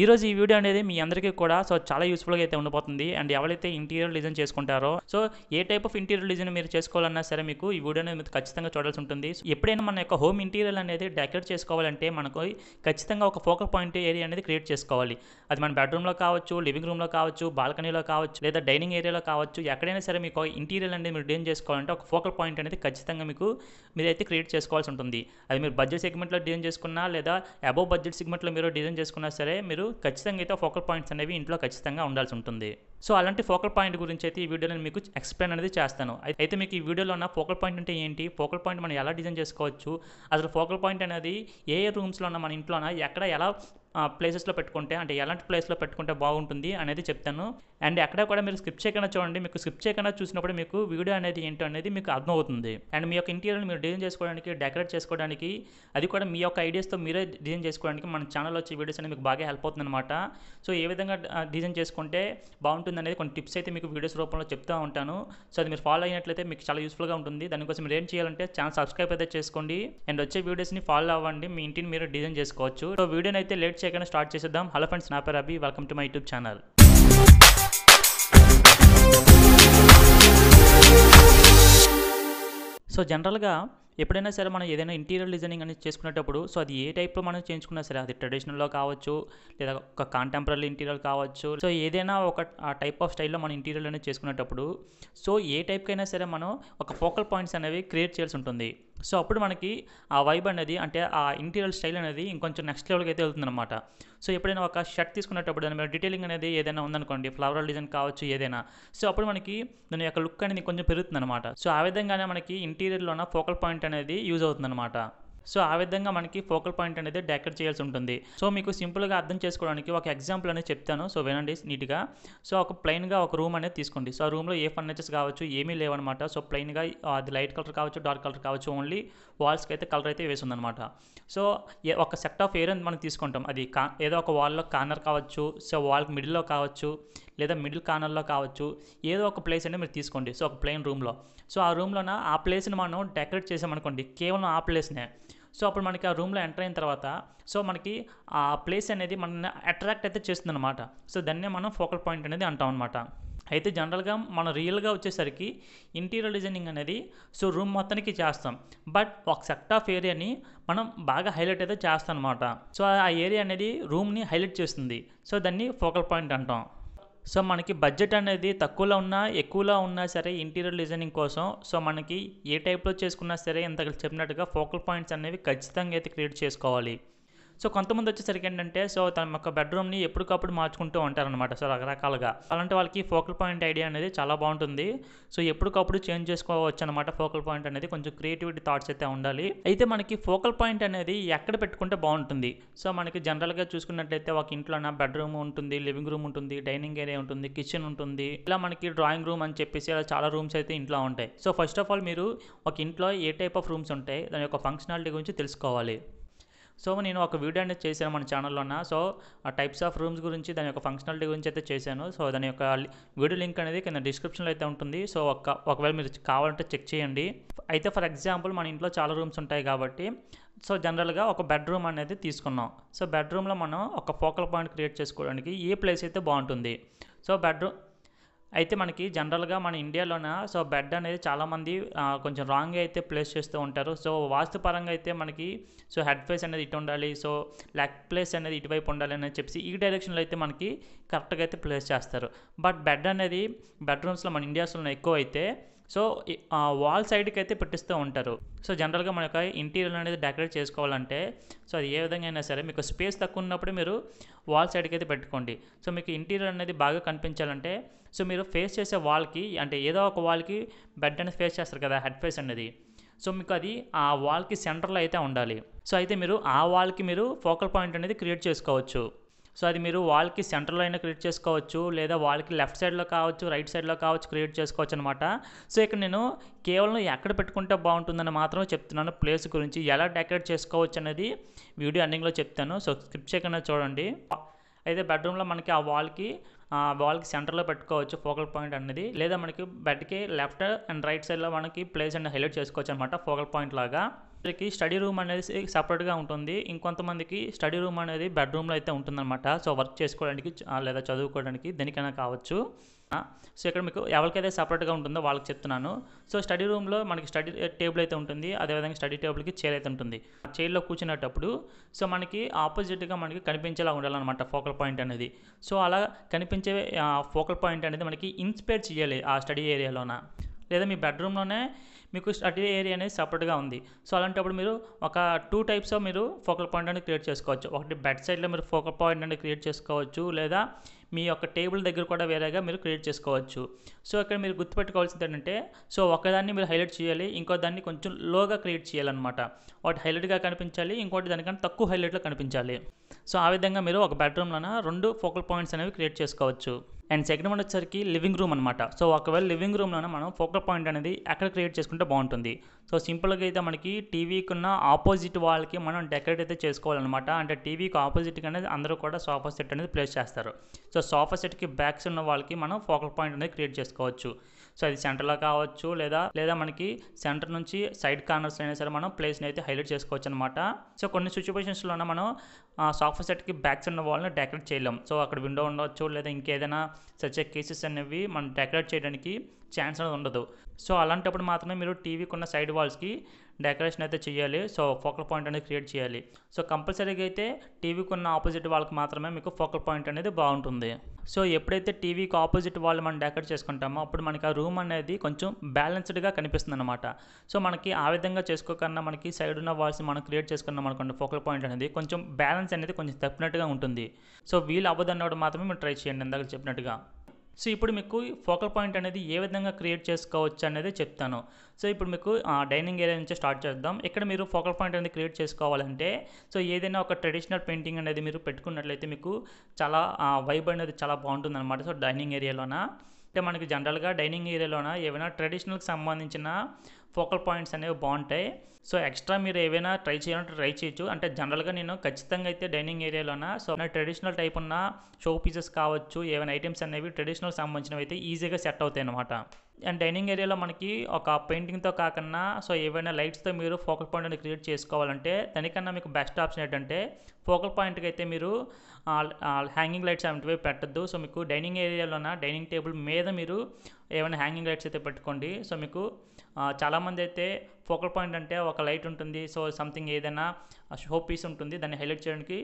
ఈరోజు ఈ వీడియో అనేది మీ అందరికీ కూడా సో చాలా యూస్ఫుల్గా అయితే ఉండబోతుంది అండ్ ఎవరైతే ఇంటీరియర్ డిజైన్ చేసుకుంటారో so a type of interior design మీరు చేసుకోవాలన్నా సరే మీకు ఈ వీడియోని మీకు ఖచ్చితంగా చూడాల్సి ఉంటుంది ఎప్పుడైనా మన యొక్క హోమ్ ఇంటీరియర్ అనేది డెకరేట్ చేసుకోవాలంటే మనకు ఖచ్చితంగా ఒక ఫోకల్ పాయింట్ ఏరియా అనేది క్రియేట్ చేసుకోవాలి అది మన బెడ్రూమ్లో కావచ్చు లివింగ్ రూమ్లో కావచ్చు బాల్కనీలో కావచ్చు లేదా డైనింగ్ ఏరియాలో కావచ్చు ఎక్కడైనా సరే మీకు ఇంటీరియర్ అనేది మీరు డిజైన్ చేసుకోవాలంటే ఒక ఫోకల్ పాయింట్ అనేది ఖచ్చితంగా మీకు మీరైతే క్రియేట్ చేసుకోవాల్సి ఉంటుంది అది మీరు బడ్జెట్ సెగ్మెంట్లో డిజైన్ చేసుకున్నా లేదా అబోవ్ బడ్జెట్ సెగ్మెంట్లో మీరు డిజైన్ చేసుకున్నా సరే మీరు ఖచ్చితంగా అయితే ఫోకల్ పాయింట్స్ అనేవి ఇంట్లో ఖచ్చితంగా ఉండాల్సి ఉంటుంది సో అలాంటి ఫోకల్ పాయింట్ గురించి అయితే ఈ వీడియోలో మీకు ఎక్స్ప్లెయిన్ అనేది చేస్తాను అయితే మీకు ఈ వీడియోలో ఉన్న ఫోకల్ పాయింట్ అంటే ఏంటి ఫోకల్ పాయింట్ మనం ఎలా డిజైన్ చేసుకోవచ్చు అసలు ఫోకల్ పాయింట్ అనేది ఏ ఏ రూమ్స్లో ఉన్న మన ఇంట్లోన ఎక్కడ ఎలా ప్లేసెస్లో పెట్టుకుంటే అంటే ఎలాంటి ప్లేస్లో పెట్టుకుంటే బాగుంటుంది అనేది చెప్తాను అండ్ ఎక్కడ కూడా మీరు స్కిప్ చేయకుండా చూడండి మీకు స్కిప్ చేయకుండా చూసినప్పుడు మీకు వీడియో అనేది ఏంటో అనేది మీకు అర్థమవుతుంది అండ్ మీ యొక్క ఇంటీరియర్ మీరు డిజైన్ చేసుకోవడానికి డెకరేట్ చేసుకోవడానికి అది కూడా మీ యొక్క ఐడియాస్తో మీరే డిజైన్ చేసుకోవడానికి మన ఛానల్లో వచ్చే వీడియోస్ అనేది మీకు బాగా హెల్ప్ అవుతుంది అనమాట సో ఏ విధంగా డిజైన్ చేసుకుంటే బాగుంటుంది అనేది కొన్ని టిప్స్ అయితే మీకు వీడియోస్ రూపంలో చెప్తూ ఉంటాను సో అది మీరు ఫాలో అయినట్లయితే మీకు చాలా యూస్ఫుల్గా ఉంటుంది దానికోసం మీరు ఏం చేయాలంటే ఛానల్ సబ్స్క్రైబ్ అయితే చేసుకోండి అండ్ వచ్చే వీడియోస్ని ఫాలో అవ్వండి మీ ఇంటిని మీరు డిజైన్ చేసుకోవచ్చు సో వీడియోని అయితే లేట్ చేయకుండా స్టార్ట్ చేసేద్దాం హలో ఫ్రెండ్స్ నా పేరు Abhi welcome to my YouTube channel so జనరల్గా ఎప్పుడైనా సరే మనం ఏదైనా ఇంటీరియర్ డిజైనింగ్ అనేది చేసుకునేటప్పుడు సో అది ఏ టైప్లో మనం చేయించుకున్నా సరే అది ట్రెడిషనల్లో కావచ్చు లేదా ఒక కాంటెంపరీ ఇంటీరియర్ కావచ్చు సో ఏదైనా ఒక ఆ టైప్ ఆఫ్ స్టైల్లో మనం ఇంటీరియర్ అనేది చేసుకునేటప్పుడు సో ఏ టైప్కైనా సరే మనం ఒక ఫోకల్ పాయింట్స్ అనేవి క్రియేట్ చేయాల్సి ఉంటుంది సో అప్పుడు మనకి ఆ వైబ్ అనేది అంటే ఆ ఇంటీరియర్ స్టైల్ అనేది ఇంకొంచెం నెక్స్ట్ లెవెల్కి అయితే వెళ్తుందన్నమాట సో ఎప్పుడైనా ఒక షర్ట్ తీసుకునేటప్పుడు దాని మీద డీటెయిలింగ్ అనేది ఏదైనా ఉందనుకోండి ఫ్లవరల్ డిజైన్ కావచ్చు ఏదైనా సో అప్పుడు మనకి దాని యొక్క లుక్ అనేది కొంచెం పెరుగుతుందనమాట సో ఆ విధంగానే మనకి ఇంటీరియర్లో ఉన్న ఫోకల్ పాయింట్ అనేది యూజ్ అవుతుందన్నమాట సో ఆ విధంగా మనకి ఫోకల్ పాయింట్ అనేది డెకర్ చేయాల్సి ఉంటుంది సో మీకు సింపుల్గా అర్థం చేసుకోవడానికి ఒక ఎగ్జాంపుల్ అనేది చెప్తాను సో వినండి నీట్గా సో ఒక ప్లెయిన్గా ఒక రూమ్ అనేది తీసుకోండి సో ఆ రూమ్లో ఏ ఫర్నిచర్స్ కావచ్చు ఏమీ లేవన్నమాట సో ప్లెయిన్గా అది లైట్ కలర్ కావచ్చు డార్క్ కలర్ కావచ్చు ఓన్లీ వాల్స్కి అయితే కలర్ అయితే వేసిందనమాట సో ఒక సెట్ ఆఫ్ ఏరియా మనం తీసుకుంటాం అది కా ఏదో ఒక వాల్లో కార్నర్ కావచ్చు సో వాల్కి మిడిల్లో కావచ్చు లేదా మిడిల్ కార్నర్లో కావచ్చు ఏదో ఒక ప్లేస్ అనేది మీరు తీసుకోండి సో ఒక ప్లెయిన్ రూమ్లో సో ఆ రూమ్లోన ఆ ప్లేస్ని మనం డెకరేట్ చేసామనుకోండి కేవలం ఆ ప్లేస్నే సో అప్పుడు మనకి ఆ రూమ్లో ఎంటర్ అయిన తర్వాత సో మనకి ఆ ప్లేస్ అనేది మన అట్రాక్ట్ అయితే చేస్తుంది అనమాట సో దాన్నే మనం ఫోకల్ పాయింట్ అనేది అంటాం అనమాట అయితే జనరల్గా మనం రియల్గా వచ్చేసరికి ఇంటీరియర్ డిజైనింగ్ అనేది సో రూమ్ మొత్తానికి చేస్తాం బట్ ఒక సెక్ట్ ఆఫ్ ఏరియాని మనం బాగా హైలైట్ అయితే చేస్తాం అనమాట సో ఆ ఏరియా అనేది రూమ్ని హైలైట్ చేస్తుంది సో దాన్ని ఫోకల్ పాయింట్ అంటాం సో మనకి బడ్జెట్ అనేది తక్కువలో ఉన్నా ఎక్కువలో ఉన్నా సరే ఇంటీరియర్ డిజైనింగ్ కోసం సో మనకి ఏ టైప్లో చేసుకున్నా సరే ఇంతకు చెప్పినట్టుగా ఫోకల్ పాయింట్స్ అనేవి ఖచ్చితంగా అయితే క్రియేట్ చేసుకోవాలి సో కొంతమంది వచ్చేసరికి ఏంటంటే సో తన యొక్క బెడ్రూమ్ని ఎప్పటికప్పుడు మార్చుకుంటూ ఉంటారనమాట సో రకరకాలుగా అలాంటి వాళ్ళకి ఫోకల్ పాయింట్ ఐడియా అనేది చాలా బాగుంటుంది సో ఎప్పటికప్పుడు చేంజ్ చేసుకోవచ్చు అనమాట ఫోకల్ పాయింట్ అనేది కొంచెం క్రియేటివిటీ థాట్స్ అయితే ఉండాలి అయితే మనకి ఫోకల్ పాయింట్ అనేది ఎక్కడ పెట్టుకుంటే బాగుంటుంది సో మనకి జనరల్గా చూసుకున్నట్లయితే ఒక ఇంట్లోన బెడ్రూమ్ ఉంటుంది లివింగ్ రూమ్ ఉంటుంది డైనింగ్ ఏరియా ఉంటుంది కిచెన్ ఉంటుంది ఇలా మనకి డ్రాయింగ్ రూమ్ అని చెప్పేసి ఇలా చాలా రూమ్స్ అయితే ఇంట్లో ఉంటాయి సో ఫస్ట్ ఆఫ్ ఆల్ మీరు ఒక ఇంట్లో ఏ టైప్ ఆఫ్ రూమ్స్ ఉంటాయి దాని యొక్క ఫంక్షనాలిటీ గురించి తెలుసుకోవాలి సో నేను ఒక వీడియో అనేది చేశాను మన ఛానల్లోన సో ఆ టైప్స్ ఆఫ్ రూమ్స్ గురించి దాని యొక్క ఫంక్షనాలిటీ గురించి అయితే చేశాను సో దాని యొక్క వీడియో లింక్ అనేది కింద డిస్క్రిప్షన్లో అయితే ఉంటుంది సో ఒక ఒకవేళ మీరు కావాలంటే చెక్ చేయండి అయితే ఫర్ ఎగ్జాంపుల్ మన ఇంట్లో చాలా రూమ్స్ ఉంటాయి కాబట్టి సో జనరల్గా ఒక బెడ్రూమ్ అనేది తీసుకున్నాం సో బెడ్రూమ్లో మనం ఒక ఫోకల్ పాయింట్ క్రియేట్ చేసుకోవడానికి ఏ ప్లేస్ అయితే బాగుంటుంది సో బెడ్రూమ్ అయితే మనకి జనరల్గా మన ఇండియాలోన సో బెడ్ అనేది చాలామంది కొంచెం రాంగ్గా అయితే ప్లేస్ చేస్తూ ఉంటారు సో వాస్తుపరంగా అయితే మనకి సో హెడ్ ప్లేస్ అనేది ఇటు ఉండాలి సో లెగ్ ప్లేస్ అనేది ఇటువైపు ఉండాలి అని చెప్పి ఈ డైరెక్షన్లో అయితే మనకి కరెక్ట్గా అయితే ప్లేస్ చేస్తారు బట్ బెడ్ అనేది బెడ్రూమ్స్లో మన ఇండియాస్లో ఎక్కువ అయితే సో వాల్ సైడ్కి అయితే పెట్టిస్తూ ఉంటారు సో జనరల్గా మన యొక్క ఇంటీరియర్ అనేది డెకరేట్ చేసుకోవాలంటే సో అది ఏ విధంగా అయినా సరే మీకు స్పేస్ తక్కువ ఉన్నప్పుడు మీరు వాల్ సైడ్కి అయితే పెట్టుకోండి సో మీకు ఇంటీరియర్ అనేది బాగా కనిపించాలంటే సో మీరు ఫేస్ చేసే వాల్కి అంటే ఏదో ఒక వాల్కి బెడ్ అనేది ఫేస్ చేస్తారు కదా హెడ్ ఫేస్ అనేది సో మీకు అది ఆ వాల్కి సెంటర్లో అయితే ఉండాలి సో అయితే మీరు ఆ వాల్కి మీరు ఫోకల్ పాయింట్ అనేది క్రియేట్ చేసుకోవచ్చు సో అది మీరు వాల్కి సెంటర్లో అయినా క్రియేట్ చేసుకోవచ్చు లేదా వాల్కి లెఫ్ట్ సైడ్లో కావచ్చు రైట్ సైడ్లో కావచ్చు క్రియేట్ చేసుకోవచ్చు అనమాట సో ఇక్కడ నేను కేవలం ఎక్కడ పెట్టుకుంటే బాగుంటుందని మాత్రం చెప్తున్నాను ప్లేస్ గురించి ఎలా డెకరేట్ చేసుకోవచ్చు అనేది వీడియో అన్నింగ్లో చెప్తాను సో స్క్రిప్ట్ చేయకుండా చూడండి అయితే బెడ్రూమ్లో మనకి ఆ వాల్కి బాల్కి సెంటర్లో పెట్టుకోవచ్చు ఫోకల్ పాయింట్ అనేది లేదా మనకి బెట్కి లెఫ్ట్ అండ్ రైట్ సైడ్లో మనకి ప్లేస్ అండ్ హైలైట్ చేసుకోవచ్చు అనమాట ఫోకల్ పాయింట్ లాగా కొంతమందికి స్టడీ రూమ్ అనేది సపరేట్గా ఉంటుంది ఇంకొంతమందికి స్టడీ రూమ్ అనేది బెడ్రూమ్లో అయితే ఉంటుందన్నమాట సో వర్క్ చేసుకోవడానికి లేదా చదువుకోవడానికి దేనికైనా కావచ్చు సో ఇక్కడ మీకు ఎవరికైతే సపరేట్గా ఉంటుందో వాళ్ళకి చెప్తున్నాను సో స్టడీ రూమ్లో మనకి స్టడీ టేబుల్ అయితే ఉంటుంది అదేవిధంగా స్టడీ టేబుల్కి చైర్ అయితే ఉంటుంది చైర్లో కూర్చునేటప్పుడు సో మనకి ఆపోజిట్గా మనకి కనిపించేలా ఉండాలన్నమాట ఫోకల్ పాయింట్ అనేది సో అలా కనిపించే ఫోకల్ పాయింట్ అనేది మనకి ఇన్స్పైర్ చేయాలి ఆ స్టడీ ఏరియాలోన లేదా మీ బెడ్రూమ్లోనే మీకు స్టడీ ఏరియా అనేది సపరేట్గా ఉంది సో అలాంటప్పుడు మీరు ఒక టూ టైప్స్ మీరు ఫోకల్ పాయింట్ అనేది క్రియేట్ చేసుకోవచ్చు ఒకటి బెడ్ సైడ్లో మీరు ఫోకల్ పాయింట్ అనేది క్రియేట్ చేసుకోవచ్చు లేదా మీ యొక్క టేబుల్ దగ్గర కూడా వేరేగా మీరు క్రియేట్ చేసుకోవచ్చు సో ఇక్కడ మీరు గుర్తుపెట్టుకోవాల్సింది ఏంటంటే సో ఒకదాన్ని మీరు హైలైట్ చేయాలి ఇంకో దాన్ని కొంచెం లోగా క్రియేట్ చేయాలన్నమాట ఒకటి హైలైట్గా కనిపించాలి ఇంకోటి దానికన్నా తక్కువ హైలైట్లో కనిపించాలి సో ఆ విధంగా మీరు ఒక బెడ్రూమ్లోన రెండు ఫోకల్ పాయింట్స్ అనేవి క్రియేట్ చేసుకోవచ్చు అండ్ సెకండ్ వన్ వచ్చరికి లివింగ్ రూమ్ అనమాట సో ఒకవేళ లివింగ్ రూమ్లోనే మనం ఫోకల్ పాయింట్ అనేది ఎక్కడ క్రియేట్ చేసుకుంటే బాగుంటుంది సో సింపుల్గా అయితే మనకి టీవీకి ఉన్న ఆపోజిట్ వాళ్ళకి మనం డెకరేట్ అయితే చేసుకోవాలన్నమాట అంటే టీవీకి ఆపోజిట్ అనేది అందరూ కూడా సోఫా సెట్ అనేది ప్లేస్ చేస్తారు సో సోఫా సెట్కి బ్యాక్స్ ఉన్న వాళ్ళకి మనం ఫోకల్ పాయింట్ అనేది క్రియేట్ చేసుకోవచ్చు సో అది సెంటర్లో కావచ్చు లేదా లేదా మనకి సెంటర్ నుంచి సైడ్ కార్నర్స్ అయినా సరే మనం ప్లేస్ని అయితే హైలైట్ చేసుకోవచ్చు అనమాట సో కొన్ని సిచ్యువేషన్స్లో మనం సోఫా సెట్కి బ్యాక్స్ ఉన్న వాళ్ళని డెకరేట్ చేయలేం సో అక్కడ విండో ఉండవచ్చు లేదా ఇంకేదైనా సచ్చే కేసెస్ అనేవి మనం డెకరేట్ చేయడానికి ఛాన్స్ అనేది ఉండదు సో అలాంటప్పుడు మాత్రమే మీరు టీవీకి ఉన్న సైడ్ వాల్స్కి డెకరేషన్ అయితే చేయాలి సో ఫోకల్ పాయింట్ అనేది క్రియేట్ చేయాలి సో కంపల్సరీగా అయితే టీవీకి ఉన్న ఆపోజిట్ వాళ్ళకి మాత్రమే మీకు ఫోకల్ పాయింట్ అనేది బాగుంటుంది సో ఎప్పుడైతే టీవీకి ఆపోజిట్ వాళ్ళు మనం డెకరేట్ చేసుకుంటామో అప్పుడు మనకి ఆ రూమ్ అనేది కొంచెం బ్యాలెన్స్డ్గా కనిపిస్తుంది అనమాట సో మనకి ఆ విధంగా చేసుకోకన్నా మనకి సైడ్ ఉన్న వాల్స్ మనం క్రియేట్ చేసుకున్నాం అనుకోండి ఫోకల్ పాయింట్ అనేది కొంచెం బ్యాలెన్స్ అనేది కొంచెం తప్పినట్టుగా ఉంటుంది సో వీలు అవ్వదన్నప్పుడు మాత్రమే మీరు ట్రై చేయండి ఇందాక చెప్పినట్టుగా సో ఇప్పుడు మీకు ఫోకల్ పాయింట్ అనేది ఏ విధంగా క్రియేట్ చేసుకోవచ్చు అనేది చెప్తాను సో ఇప్పుడు మీకు డైనింగ్ ఏరియా నుంచి స్టార్ట్ చేద్దాం ఇక్కడ మీరు ఫోకల్ పాయింట్ అనేది క్రియేట్ చేసుకోవాలంటే సో ఏదైనా ఒక ట్రెడిషనల్ పెయింటింగ్ అనేది మీరు పెట్టుకున్నట్లయితే మీకు చాలా వైబ్ అనేది చాలా బాగుంటుంది అనమాట సో డైనింగ్ ఏరియాలోన అంటే మనకి జనరల్గా డైనింగ్ ఏరియాలోన ఏమైనా ట్రెడిషనల్కి సంబంధించిన ఫోకల్ పాయింట్స్ అనేవి బాగుంటాయి సో ఎక్స్ట్రా మీరు ఏవైనా ట్రై చేయాలంటే ట్రై చేయొచ్చు అంటే జనరల్గా నేను ఖచ్చితంగా అయితే డైనింగ్ ఏరియాలోన సో నా ట్రెడిషనల్ టైప్ ఉన్న షో పీసెస్ కావచ్చు ఏవైనా ఐటమ్స్ అనేవి ట్రెడిషనల్ సంబంధించినవి అయితే ఈజీగా సెట్ అవుతాయి అనమాట అండ్ డైనింగ్ ఏరియాలో మనకి ఒక పెయింటింగ్తో కాకుండా సో ఏవైనా లైట్స్తో మీరు ఫోకల్ పాయింట్ అనేది క్రియేట్ చేసుకోవాలంటే దానికన్నా మీకు బెస్ట్ ఆప్షన్ ఏంటంటే ఫోకల్ పాయింట్కి అయితే మీరు హ్యాంగింగ్ లైట్స్ అలాంటివి పెట్టద్దు సో మీకు డైనింగ్ ఏరియాలోన డైనింగ్ టేబుల్ మీద మీరు ఏమైనా హ్యాంగింగ్ లైట్స్ అయితే పెట్టుకోండి సో మీకు చాలామంది అయితే ఫోకల్ పాయింట్ అంటే ఒక లైట్ ఉంటుంది సో సంథింగ్ ఏదైనా షో పీస్ ఉంటుంది దాన్ని హైలైట్ చేయడానికి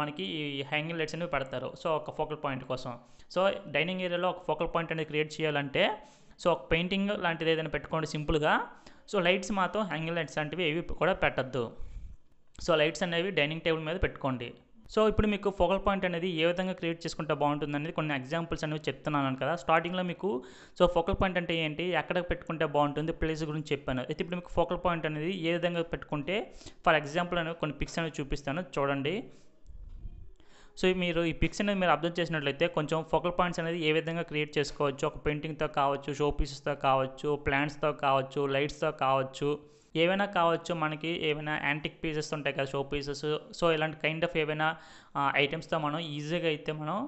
మనకి ఈ హ్యాంగింగ్ లైట్స్ అనేవి పెడతారు సో ఒక ఫోకల్ పాయింట్ కోసం సో డైనింగ్ ఏరియాలో ఒక ఫోకల్ పాయింట్ అనేది క్రియేట్ చేయాలంటే సో ఒక పెయింటింగ్ లాంటిది ఏదైనా పెట్టుకోండి సింపుల్గా సో లైట్స్ మాత్రం హ్యాంగింగ్ లైట్స్ లాంటివి ఏవి కూడా పెట్టద్దు సో లైట్స్ అనేవి డైనింగ్ టేబుల్ మీద పెట్టుకోండి సో ఇప్పుడు మీకు ఫోకల్ పాయింట్ అనేది ఏ విధంగా క్రియేట్ చేసుకుంటే బాగుంటుంది అనేది కొన్ని ఎగ్జాంపుల్స్ అనేవి చెప్తున్నాను కదా స్టార్టింగ్లో మీకు సో ఫోకల్ పాయింట్ అంటే ఏంటి ఎక్కడ పెట్టుకుంటే బాగుంటుంది ప్లేస్ గురించి చెప్పాను అయితే ఇప్పుడు మీకు ఫోకల్ పాయింట్ అనేది ఏ విధంగా పెట్టుకుంటే ఫర్ ఎగ్జాంపుల్ అనేవి కొన్ని పిక్స్ అనేవి చూపిస్తాను చూడండి సో మీరు ఈ పిక్స్ అనేది మీరు అబ్జర్వ్ చేసినట్లయితే కొంచెం ఫోకల్ పాయింట్స్ అనేది ఏ విధంగా క్రియేట్ చేసుకోవచ్చు ఒక పెయింటింగ్తో కావచ్చు షో పీసెస్తో కావచ్చు ప్లాంట్స్తో కావచ్చు లైట్స్తో కావచ్చు ఏవైనా కావచ్చు మనకి ఏమైనా యాంటిక్ పీసెస్ ఉంటాయి కదా షో పీసెస్ సో ఇలాంటి కైండ్ ఆఫ్ ఏవైనా ఐటమ్స్తో మనం ఈజీగా అయితే మనం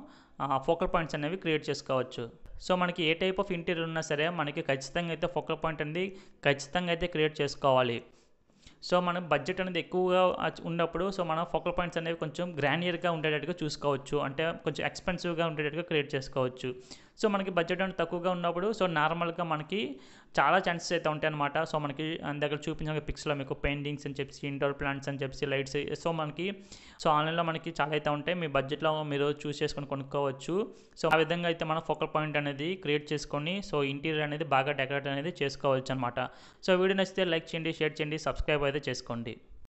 ఫోకల్ పాయింట్స్ అనేవి క్రియేట్ చేసుకోవచ్చు సో మనకి ఏ టైప్ ఆఫ్ ఇంటీరియర్ ఉన్నా సరే మనకి ఖచ్చితంగా అయితే ఫోకల్ పాయింట్ అనేది ఖచ్చితంగా అయితే క్రియేట్ చేసుకోవాలి సో మనం బడ్జెట్ అనేది ఎక్కువగా ఉన్నప్పుడు సో మనం ఫోకల్ పాయింట్స్ అనేవి కొంచెం గ్రానియర్గా ఉండేటట్టుగా చూసుకోవచ్చు అంటే కొంచెం ఎక్స్పెన్సివ్గా ఉండేటట్టుగా క్రియేట్ చేసుకోవచ్చు సో మనకి బడ్జెట్ అనేది తక్కువగా ఉన్నప్పుడు సో నార్మల్గా మనకి చాలా ఛాన్సెస్ అయితే ఉంటాయి అనమాట సో మనకి దగ్గర చూపించిన పిక్స్లో మీకు పెయింటింగ్స్ అని చెప్పి ఇండోర్ ప్లాంట్స్ అని చెప్పి లైట్స్ సో మనకి సో ఆన్లైన్లో మనకి చాలా అయితే ఉంటాయి మీ బడ్జెట్లో మీరు చూస్ చేసుకొని కొనుక్కోవచ్చు సో ఆ విధంగా అయితే మనం ఫోకల్ పాయింట్ అనేది క్రియేట్ చేసుకొని సో ఇంటీరియర్ అనేది బాగా డెకరేట్ అనేది చేసుకోవచ్చు అనమాట సో వీడియో నచ్చితే లైక్ చేయండి షేర్ చేయండి సబ్స్క్రైబ్ అయితే చేసుకోండి